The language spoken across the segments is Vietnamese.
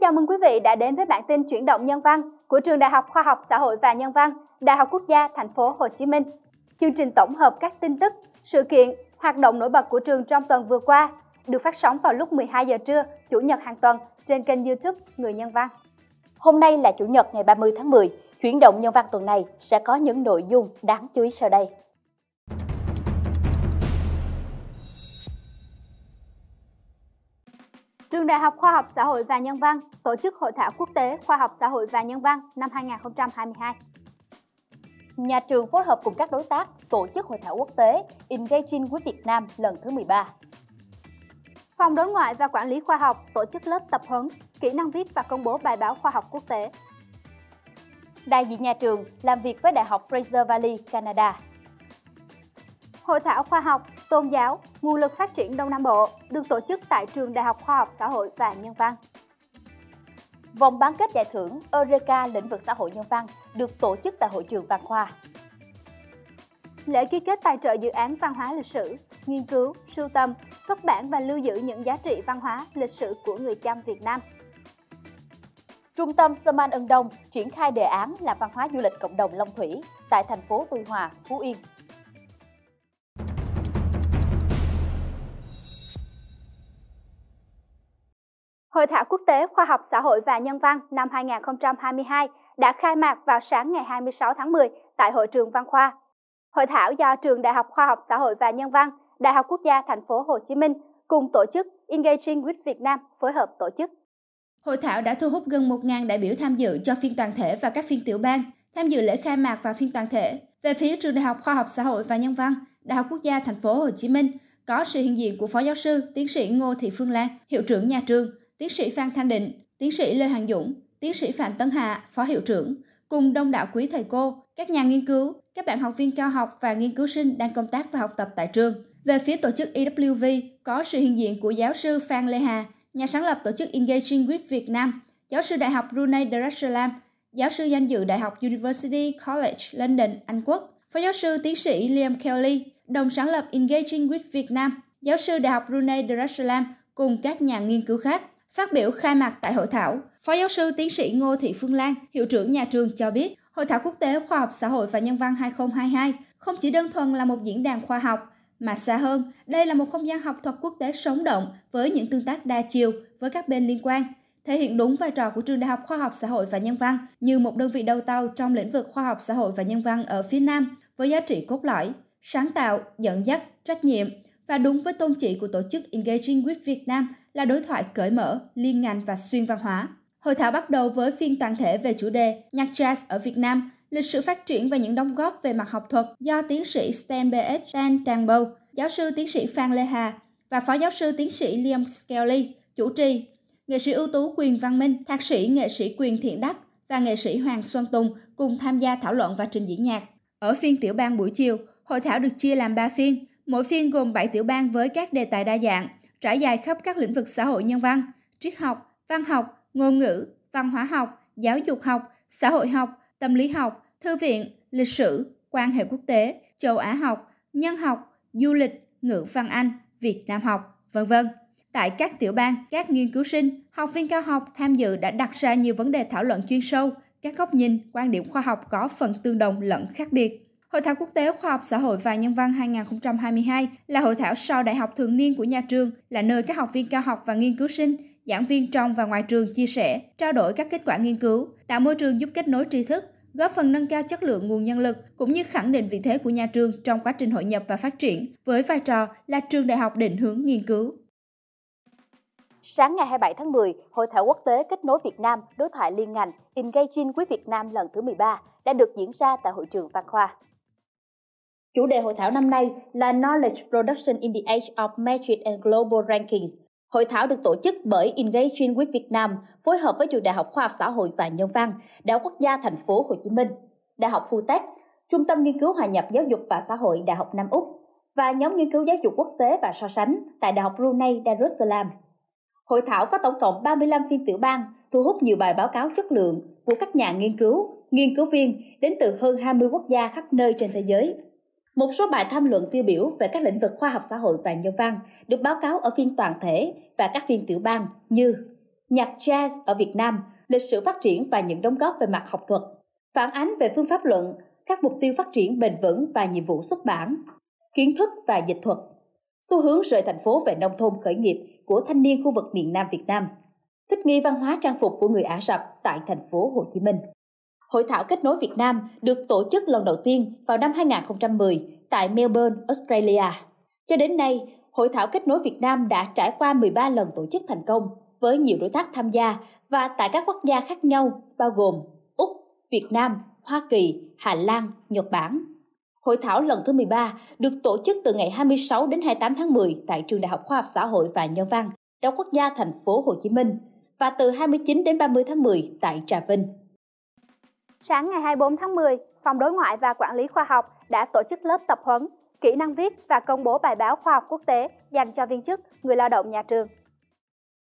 chào mừng quý vị đã đến với bản tin chuyển động nhân văn của trường Đại học Khoa học Xã hội và Nhân văn, Đại học Quốc gia Thành phố Hồ Chí Minh. Chương trình tổng hợp các tin tức, sự kiện, hoạt động nổi bật của trường trong tuần vừa qua được phát sóng vào lúc 12 giờ trưa, chủ nhật hàng tuần trên kênh YouTube Người Nhân văn. Hôm nay là chủ nhật ngày 30 tháng 10, chuyển động nhân văn tuần này sẽ có những nội dung đáng chú ý sau đây. Trường Đại học Khoa học Xã hội và Nhân văn tổ chức Hội thảo quốc tế Khoa học Xã hội và Nhân văn năm 2022. Nhà trường phối hợp cùng các đối tác tổ chức Hội thảo quốc tế Engaging with Việt Nam lần thứ 13. Phòng Đối ngoại và Quản lý Khoa học tổ chức lớp tập huấn kỹ năng viết và công bố bài báo khoa học quốc tế. Đại diện nhà trường làm việc với Đại học Fraser Valley, Canada. Hội thảo khoa học Tôn giáo, nguồn lực phát triển Đông Nam Bộ được tổ chức tại Trường Đại học Khoa học Xã hội và Nhân văn. Vòng bán kết giải thưởng Eureka lĩnh vực xã hội nhân văn được tổ chức tại Hội trường Văn khoa. Lễ ký kết tài trợ dự án văn hóa lịch sử, nghiên cứu, sưu tầm, xuất bản và lưu giữ những giá trị văn hóa, lịch sử của người Chăm Việt Nam. Trung tâm Sơman Ân Đông triển khai đề án làm văn hóa du lịch cộng đồng Long Thủy tại thành phố Tuy Hòa, Phú Yên Hội thảo quốc tế khoa học xã hội và nhân văn năm 2022 đã khai mạc vào sáng ngày 26 tháng 10 tại hội trường Văn khoa. Hội thảo do Trường Đại học Khoa học Xã hội và Nhân văn, Đại học Quốc gia Thành phố Hồ Chí Minh cùng tổ chức Engaging with Việt Nam phối hợp tổ chức. Hội thảo đã thu hút gần 1.000 đại biểu tham dự cho phiên toàn thể và các phiên tiểu bang tham dự lễ khai mạc và phiên toàn thể. Về phía Trường Đại học Khoa học Xã hội và Nhân văn, Đại học Quốc gia Thành phố Hồ Chí Minh có sự hiện diện của Phó Giáo sư, Tiến sĩ Ngô Thị Phương Lan, Hiệu trưởng nhà trường, tiến sĩ Phan Thanh Định, tiến sĩ Lê Hoàng Dũng, tiến sĩ Phạm Tấn Hà, phó hiệu trưởng, cùng đông đảo quý thầy cô, các nhà nghiên cứu, các bạn học viên cao học và nghiên cứu sinh đang công tác và học tập tại trường. Về phía tổ chức EWV có sự hiện diện của giáo sư Phan Lê Hà, nhà sáng lập tổ chức Engaging with Việt Nam, giáo sư Đại học Brunei Darussalam, giáo sư danh dự Đại học University College London, Anh Quốc, phó giáo sư tiến sĩ Liam Kelly, đồng sáng lập Engaging with Việt Nam, giáo sư Đại học Brunei Darussalam cùng các nhà nghiên cứu khác. Phát biểu khai mạc tại hội thảo, Phó giáo sư tiến sĩ Ngô Thị Phương Lan, hiệu trưởng nhà trường cho biết, Hội thảo quốc tế khoa học xã hội và nhân văn 2022 không chỉ đơn thuần là một diễn đàn khoa học, mà xa hơn, đây là một không gian học thuật quốc tế sống động với những tương tác đa chiều với các bên liên quan, thể hiện đúng vai trò của trường Đại học Khoa học Xã hội và Nhân văn như một đơn vị đầu tàu trong lĩnh vực khoa học xã hội và nhân văn ở phía Nam với giá trị cốt lõi, sáng tạo, dẫn dắt, trách nhiệm và đúng với tôn chỉ của tổ chức Engaging with Việt Nam là đối thoại cởi mở, liên ngành và xuyên văn hóa. Hội thảo bắt đầu với phiên toàn thể về chủ đề Nhạc jazz ở Việt Nam, lịch sử phát triển và những đóng góp về mặt học thuật do tiến sĩ Stan b Stan Tangbo, giáo sư tiến sĩ Phan Lê Hà và phó giáo sư tiến sĩ Liam Skelly chủ trì. Nghệ sĩ ưu tú Quyền Văn Minh, thạc sĩ nghệ sĩ Quyền Thiện Đắc và nghệ sĩ Hoàng Xuân Tùng cùng tham gia thảo luận và trình diễn nhạc. Ở phiên tiểu bang buổi chiều, hội thảo được chia làm 3 phiên, mỗi phiên gồm 7 tiểu bang với các đề tài đa dạng – trải dài khắp các lĩnh vực xã hội nhân văn, triết học, văn học, ngôn ngữ, văn hóa học, giáo dục học, xã hội học, tâm lý học, thư viện, lịch sử, quan hệ quốc tế, châu Á học, nhân học, du lịch, ngữ văn Anh, Việt Nam học, vân vân. Tại các tiểu bang, các nghiên cứu sinh, học viên cao học tham dự đã đặt ra nhiều vấn đề thảo luận chuyên sâu, các góc nhìn, quan điểm khoa học có phần tương đồng lẫn khác biệt. Hội thảo quốc tế khoa học xã hội và nhân văn 2022 là hội thảo sau đại học thường niên của nhà trường, là nơi các học viên cao học và nghiên cứu sinh, giảng viên trong và ngoài trường chia sẻ, trao đổi các kết quả nghiên cứu, tạo môi trường giúp kết nối tri thức, góp phần nâng cao chất lượng nguồn nhân lực cũng như khẳng định vị thế của nhà trường trong quá trình hội nhập và phát triển với vai trò là trường đại học định hướng nghiên cứu. Sáng ngày 27 tháng 10, Hội thảo quốc tế kết nối Việt Nam đối thoại liên ngành Engaging với Việt Nam lần thứ 13 đã được diễn ra tại hội trường Văn Khoa. Chủ đề hội thảo năm nay là Knowledge Production in the Age of Metric and Global Rankings. Hội thảo được tổ chức bởi Engaging with Nam, phối hợp với trường Đại học Khoa học Xã hội và Nhân văn, Đại học Quốc gia Thành phố Hồ Chí Minh, Đại học Hutech, Trung tâm nghiên cứu hòa nhập giáo dục và xã hội Đại học Nam Úc và nhóm nghiên cứu giáo dục quốc tế và so sánh tại Đại học Brunei Darussalam. Hội thảo có tổng cộng 35 phiên tiểu bang thu hút nhiều bài báo cáo chất lượng của các nhà nghiên cứu, nghiên cứu viên đến từ hơn 20 quốc gia khắp nơi trên thế giới. Một số bài tham luận tiêu biểu về các lĩnh vực khoa học xã hội và nhân văn được báo cáo ở phiên toàn thể và các phiên tiểu bang như nhạc jazz ở Việt Nam, lịch sử phát triển và những đóng góp về mặt học thuật, phản ánh về phương pháp luận, các mục tiêu phát triển bền vững và nhiệm vụ xuất bản, kiến thức và dịch thuật, xu hướng rời thành phố về nông thôn khởi nghiệp của thanh niên khu vực miền Nam Việt Nam, thích nghi văn hóa trang phục của người Ả Rập tại thành phố Hồ Chí Minh. Hội thảo kết nối Việt Nam được tổ chức lần đầu tiên vào năm 2010 tại Melbourne, Australia. Cho đến nay, Hội thảo kết nối Việt Nam đã trải qua 13 lần tổ chức thành công với nhiều đối tác tham gia và tại các quốc gia khác nhau bao gồm Úc, Việt Nam, Hoa Kỳ, Hà Lan, Nhật Bản. Hội thảo lần thứ 13 được tổ chức từ ngày 26 đến 28 tháng 10 tại Trường Đại học Khoa học Xã hội và Nhân văn, Đại quốc gia thành phố Hồ Chí Minh và từ 29 đến 30 tháng 10 tại Trà Vinh. Sáng ngày 24 tháng 10, Phòng Đối ngoại và Quản lý khoa học đã tổ chức lớp tập huấn kỹ năng viết và công bố bài báo khoa học quốc tế dành cho viên chức, người lao động nhà trường.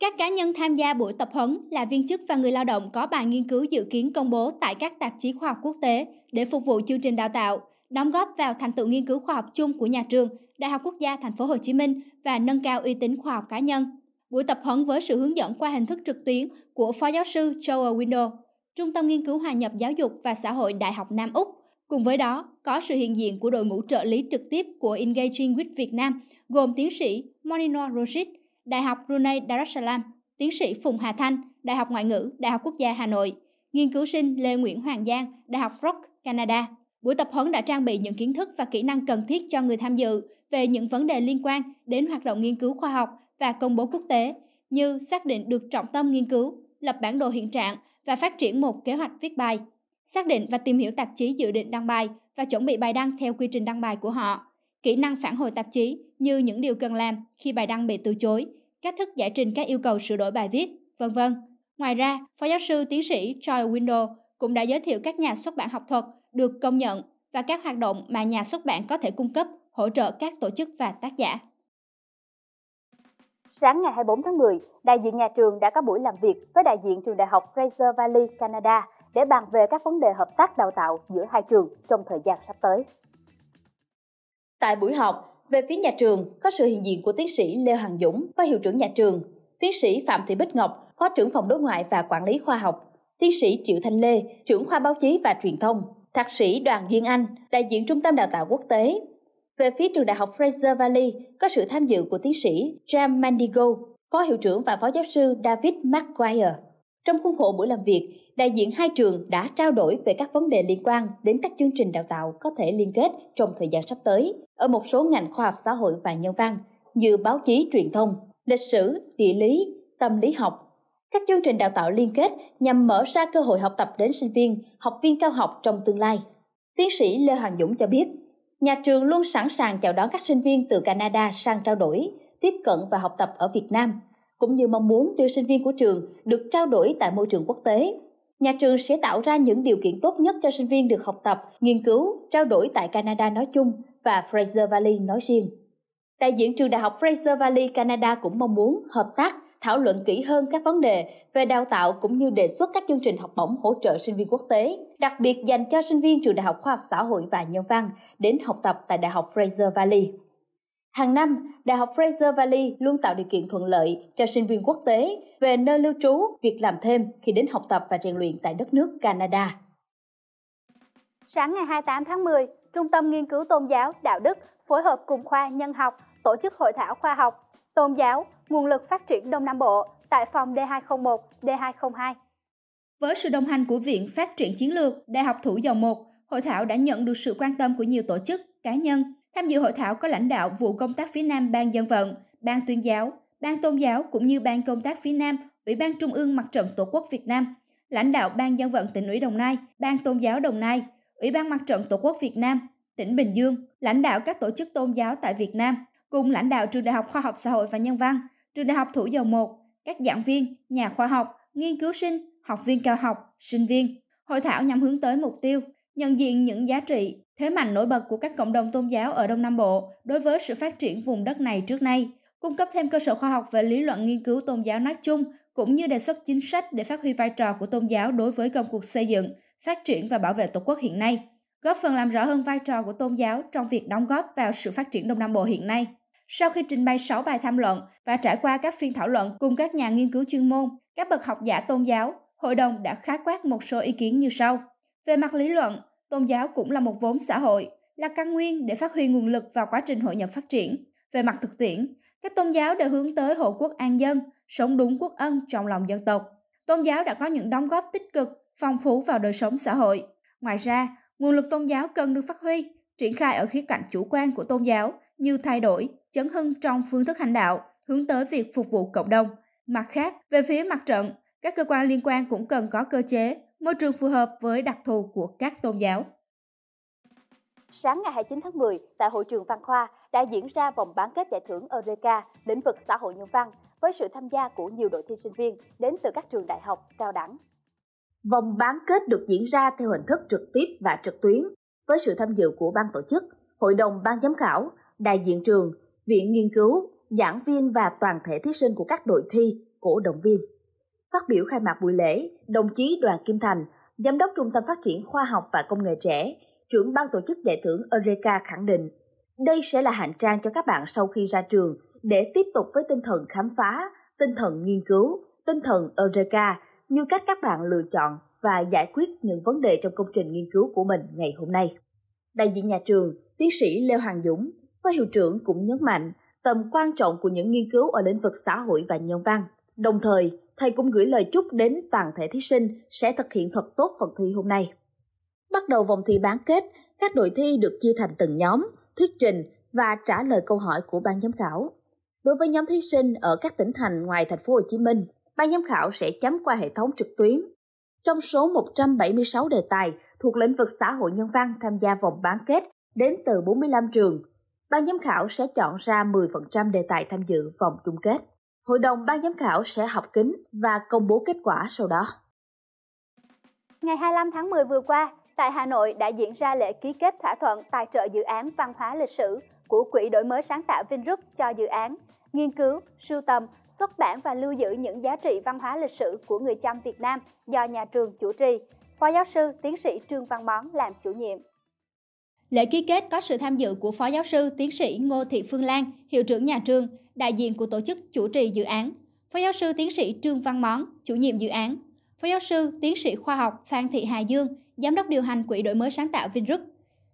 Các cá nhân tham gia buổi tập huấn là viên chức và người lao động có bài nghiên cứu dự kiến công bố tại các tạp chí khoa học quốc tế để phục vụ chương trình đào tạo, đóng góp vào thành tựu nghiên cứu khoa học chung của nhà trường, Đại học Quốc gia Thành phố Hồ Chí Minh và nâng cao uy tín khoa học cá nhân. Buổi tập huấn với sự hướng dẫn qua hình thức trực tuyến của Phó giáo sư Joel Window. Trung tâm Nghiên cứu Hòa nhập Giáo dục và Xã hội Đại học Nam Úc. Cùng với đó, có sự hiện diện của đội ngũ trợ lý trực tiếp của Engaging with Việt Nam, gồm tiến sĩ Monino Roshid, Đại học Brunei Darussalam, tiến sĩ Phùng Hà Thanh, Đại học Ngoại ngữ, Đại học Quốc gia Hà Nội, nghiên cứu sinh Lê Nguyễn Hoàng Giang, Đại học rock Canada. Buổi tập huấn đã trang bị những kiến thức và kỹ năng cần thiết cho người tham dự về những vấn đề liên quan đến hoạt động nghiên cứu khoa học và công bố quốc tế, như xác định được trọng tâm nghiên cứu, lập bản đồ hiện trạng và phát triển một kế hoạch viết bài, xác định và tìm hiểu tạp chí dự định đăng bài và chuẩn bị bài đăng theo quy trình đăng bài của họ, kỹ năng phản hồi tạp chí như những điều cần làm khi bài đăng bị từ chối, cách thức giải trình các yêu cầu sửa đổi bài viết, vân vân. Ngoài ra, Phó giáo sư tiến sĩ Troy Window cũng đã giới thiệu các nhà xuất bản học thuật được công nhận và các hoạt động mà nhà xuất bản có thể cung cấp hỗ trợ các tổ chức và tác giả. Sáng ngày 24 tháng 10, đại diện nhà trường đã có buổi làm việc với đại diện trường đại học Fraser Valley, Canada để bàn về các vấn đề hợp tác đào tạo giữa hai trường trong thời gian sắp tới. Tại buổi họp, về phía nhà trường có sự hiện diện của tiến sĩ Lê Hoàng Dũng, phó hiệu trưởng nhà trường, tiến sĩ Phạm Thị Bích Ngọc, phó trưởng phòng đối ngoại và quản lý khoa học, tiến sĩ Triệu Thanh Lê, trưởng khoa báo chí và truyền thông, thạc sĩ Đoàn Duyên Anh, đại diện Trung tâm Đào tạo Quốc tế, về phía trường đại học Fraser Valley có sự tham dự của tiến sĩ Jam Mandigo, phó hiệu trưởng và phó giáo sư David McGuire. Trong khuôn khổ buổi làm việc, đại diện hai trường đã trao đổi về các vấn đề liên quan đến các chương trình đào tạo có thể liên kết trong thời gian sắp tới ở một số ngành khoa học xã hội và nhân văn như báo chí truyền thông, lịch sử, địa lý, tâm lý học. Các chương trình đào tạo liên kết nhằm mở ra cơ hội học tập đến sinh viên, học viên cao học trong tương lai. Tiến sĩ Lê Hoàng Dũng cho biết, Nhà trường luôn sẵn sàng chào đón các sinh viên từ Canada sang trao đổi, tiếp cận và học tập ở Việt Nam, cũng như mong muốn đưa sinh viên của trường được trao đổi tại môi trường quốc tế. Nhà trường sẽ tạo ra những điều kiện tốt nhất cho sinh viên được học tập, nghiên cứu, trao đổi tại Canada nói chung và Fraser Valley nói riêng. Đại diện trường Đại học Fraser Valley Canada cũng mong muốn hợp tác thảo luận kỹ hơn các vấn đề về đào tạo cũng như đề xuất các chương trình học bổng hỗ trợ sinh viên quốc tế, đặc biệt dành cho sinh viên trường Đại học Khoa học Xã hội và Nhân văn đến học tập tại Đại học Fraser Valley. Hàng năm, Đại học Fraser Valley luôn tạo điều kiện thuận lợi cho sinh viên quốc tế về nơi lưu trú, việc làm thêm khi đến học tập và rèn luyện tại đất nước Canada. Sáng ngày 28 tháng 10, Trung tâm Nghiên cứu Tôn giáo Đạo đức phối hợp cùng khoa Nhân học tổ chức hội thảo khoa học Tôn giáo nguồn lực phát triển Đông Nam Bộ tại phòng D201, D202. Với sự đồng hành của Viện Phát triển Chiến lược, Đại học Thủ dầu Một, hội thảo đã nhận được sự quan tâm của nhiều tổ chức, cá nhân. Tham dự hội thảo có lãnh đạo vụ công tác phía Nam Ban Dân vận, Ban tuyên giáo, Ban tôn giáo cũng như Ban công tác phía Nam, Ủy ban Trung ương Mặt trận Tổ quốc Việt Nam, lãnh đạo Ban dân vận tỉnh ủy Đồng Nai, Ban tôn giáo Đồng Nai, Ủy ban Mặt trận Tổ quốc Việt Nam, tỉnh Bình Dương, lãnh đạo các tổ chức tôn giáo tại Việt Nam, cùng lãnh đạo Trường Đại học Khoa học Xã hội và Nhân văn, trường Đại học Thủ dầu một, các giảng viên, nhà khoa học, nghiên cứu sinh, học viên cao học, sinh viên. Hội thảo nhằm hướng tới mục tiêu nhận diện những giá trị, thế mạnh nổi bật của các cộng đồng tôn giáo ở Đông Nam Bộ đối với sự phát triển vùng đất này trước nay, cung cấp thêm cơ sở khoa học về lý luận nghiên cứu tôn giáo nói chung cũng như đề xuất chính sách để phát huy vai trò của tôn giáo đối với công cuộc xây dựng, phát triển và bảo vệ Tổ quốc hiện nay, góp phần làm rõ hơn vai trò của tôn giáo trong việc đóng góp vào sự phát triển Đông Nam Bộ hiện nay. Sau khi trình bày 6 bài tham luận và trải qua các phiên thảo luận cùng các nhà nghiên cứu chuyên môn, các bậc học giả tôn giáo, hội đồng đã khái quát một số ý kiến như sau. Về mặt lý luận, tôn giáo cũng là một vốn xã hội, là căn nguyên để phát huy nguồn lực vào quá trình hội nhập phát triển. Về mặt thực tiễn, các tôn giáo đều hướng tới hộ quốc an dân, sống đúng quốc ân trong lòng dân tộc. Tôn giáo đã có những đóng góp tích cực, phong phú vào đời sống xã hội. Ngoài ra, nguồn lực tôn giáo cần được phát huy, triển khai ở khía cạnh chủ quan của tôn giáo như thay đổi, Chấn hưng trong phương thức hành đạo, hướng tới việc phục vụ cộng đồng. Mặt khác, về phía mặt trận, các cơ quan liên quan cũng cần có cơ chế, môi trường phù hợp với đặc thù của các tôn giáo. Sáng ngày 29 tháng 10, tại hội trường Văn Khoa đã diễn ra vòng bán kết giải thưởng Eureka lĩnh vực xã hội nhân văn với sự tham gia của nhiều đội thi sinh viên đến từ các trường đại học, cao đẳng. Vòng bán kết được diễn ra theo hình thức trực tiếp và trực tuyến với sự tham dự của ban tổ chức, hội đồng ban giám khảo, đại diện trường, viện nghiên cứu, giảng viên và toàn thể thí sinh của các đội thi, cổ động viên. Phát biểu khai mạc buổi lễ, đồng chí Đoàn Kim Thành, Giám đốc Trung tâm Phát triển Khoa học và Công nghệ trẻ, trưởng ban tổ chức giải thưởng Eureka khẳng định, đây sẽ là hành trang cho các bạn sau khi ra trường để tiếp tục với tinh thần khám phá, tinh thần nghiên cứu, tinh thần Eureka như cách các bạn lựa chọn và giải quyết những vấn đề trong công trình nghiên cứu của mình ngày hôm nay. Đại diện nhà trường, tiến sĩ Lê Hoàng Dũng, Phó hiệu trưởng cũng nhấn mạnh tầm quan trọng của những nghiên cứu ở lĩnh vực xã hội và nhân văn. Đồng thời, thầy cũng gửi lời chúc đến toàn thể thí sinh sẽ thực hiện thật tốt phần thi hôm nay. Bắt đầu vòng thi bán kết, các đội thi được chia thành từng nhóm, thuyết trình và trả lời câu hỏi của ban giám khảo. Đối với nhóm thí sinh ở các tỉnh thành ngoài thành phố Hồ Chí Minh, ban giám khảo sẽ chấm qua hệ thống trực tuyến. Trong số 176 đề tài thuộc lĩnh vực xã hội nhân văn tham gia vòng bán kết đến từ 45 trường, Ban giám khảo sẽ chọn ra 10% đề tài tham dự vòng chung kết. Hội đồng ban giám khảo sẽ học kín và công bố kết quả sau đó. Ngày 25 tháng 10 vừa qua, tại Hà Nội đã diễn ra lễ ký kết thỏa thuận tài trợ dự án văn hóa lịch sử của Quỹ Đổi mới sáng tạo Vingroup cho dự án nghiên cứu, sưu tầm, xuất bản và lưu giữ những giá trị văn hóa lịch sử của người Chăm Việt Nam do nhà trường chủ trì. Phó giáo sư, tiến sĩ Trương Văn Món làm chủ nhiệm. Lễ ký kết có sự tham dự của Phó Giáo sư Tiến sĩ Ngô Thị Phương Lan, Hiệu trưởng nhà trường, đại diện của tổ chức chủ trì dự án, Phó Giáo sư Tiến sĩ Trương Văn Món, chủ nhiệm dự án, Phó Giáo sư Tiến sĩ Khoa học Phan Thị Hà Dương, Giám đốc điều hành Quỹ đổi mới sáng tạo Vingroup.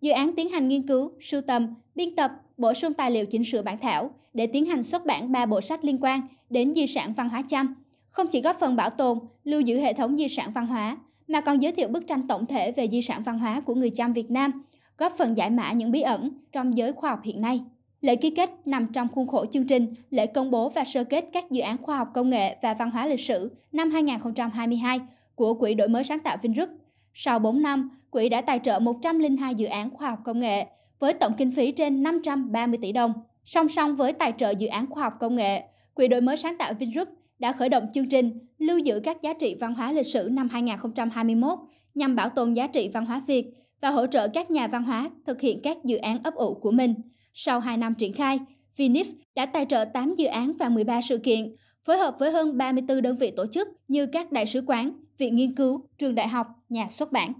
Dự án tiến hành nghiên cứu, sưu tầm, biên tập, bổ sung tài liệu chỉnh sửa bản thảo để tiến hành xuất bản 3 bộ sách liên quan đến di sản văn hóa Chăm, không chỉ góp phần bảo tồn, lưu giữ hệ thống di sản văn hóa, mà còn giới thiệu bức tranh tổng thể về di sản văn hóa của người Chăm Việt Nam – góp phần giải mã những bí ẩn trong giới khoa học hiện nay. Lễ ký kết nằm trong khuôn khổ chương trình lễ công bố và sơ kết các dự án khoa học công nghệ và văn hóa lịch sử năm 2022 của Quỹ Đổi mới sáng tạo Vingroup. Sau 4 năm, quỹ đã tài trợ 102 dự án khoa học công nghệ với tổng kinh phí trên 530 tỷ đồng. Song song với tài trợ dự án khoa học công nghệ, Quỹ Đổi mới sáng tạo Vingroup đã khởi động chương trình lưu giữ các giá trị văn hóa lịch sử năm 2021 nhằm bảo tồn giá trị văn hóa Việt, và hỗ trợ các nhà văn hóa thực hiện các dự án ấp ủ của mình. Sau 2 năm triển khai, Vinif đã tài trợ 8 dự án và 13 sự kiện, phối hợp với hơn 34 đơn vị tổ chức như các đại sứ quán, viện nghiên cứu, trường đại học, nhà xuất bản.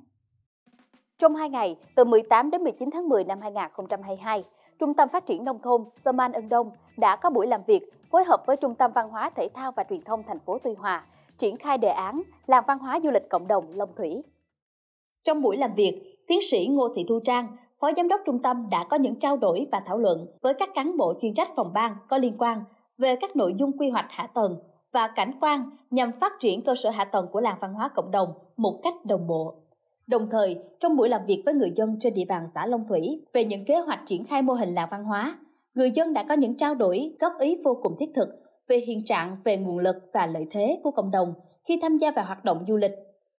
Trong 2 ngày, từ 18 đến 19 tháng 10 năm 2022, Trung tâm Phát triển Nông thôn Sơman Ân Đông đã có buổi làm việc phối hợp với Trung tâm Văn hóa Thể thao và Truyền thông thành phố Tuy Hòa triển khai đề án làm văn hóa du lịch cộng đồng Long Thủy. Trong buổi làm việc, Tiến sĩ Ngô Thị Thu Trang, Phó Giám đốc Trung tâm đã có những trao đổi và thảo luận với các cán bộ chuyên trách phòng ban có liên quan về các nội dung quy hoạch hạ tầng và cảnh quan nhằm phát triển cơ sở hạ tầng của làng văn hóa cộng đồng một cách đồng bộ. Đồng thời, trong buổi làm việc với người dân trên địa bàn xã Long Thủy về những kế hoạch triển khai mô hình làng văn hóa, người dân đã có những trao đổi góp ý vô cùng thiết thực về hiện trạng về nguồn lực và lợi thế của cộng đồng khi tham gia vào hoạt động du lịch.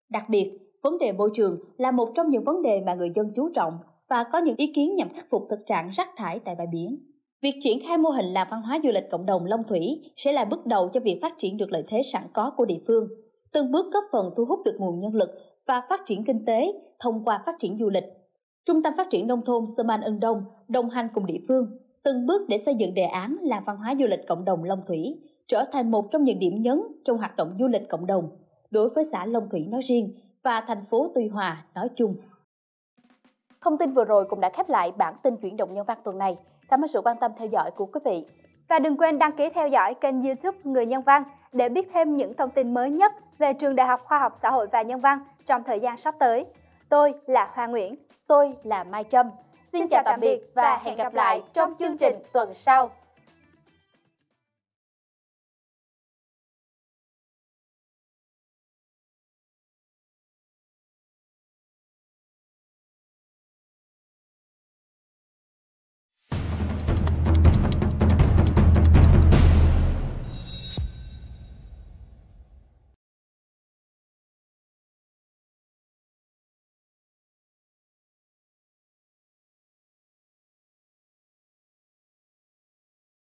Đặc biệt, Vấn đề môi trường là một trong những vấn đề mà người dân chú trọng và có những ý kiến nhằm khắc phục thực trạng rác thải tại bãi biển. Việc triển khai mô hình làm văn hóa du lịch cộng đồng Long Thủy sẽ là bước đầu cho việc phát triển được lợi thế sẵn có của địa phương, từng bước góp phần thu hút được nguồn nhân lực và phát triển kinh tế thông qua phát triển du lịch. Trung tâm Phát triển Nông thôn Sơ Man Ân Đông đồng hành cùng địa phương, từng bước để xây dựng đề án làm văn hóa du lịch cộng đồng Long Thủy, trở thành một trong những điểm nhấn trong hoạt động du lịch cộng đồng đối với xã Long Thủy nói riêng và thành phố Tuy Hòa nói chung. Thông tin vừa rồi cũng đã khép lại bản tin chuyển động nhân văn tuần này. Cảm ơn sự quan tâm theo dõi của quý vị. Và đừng quên đăng ký theo dõi kênh youtube Người Nhân Văn để biết thêm những thông tin mới nhất về Trường Đại học Khoa học Xã hội và Nhân văn trong thời gian sắp tới. Tôi là Hoa Nguyễn. Tôi là Mai Trâm. Xin, Xin chào tạm biệt và hẹn gặp lại trong chương trình tuần sau.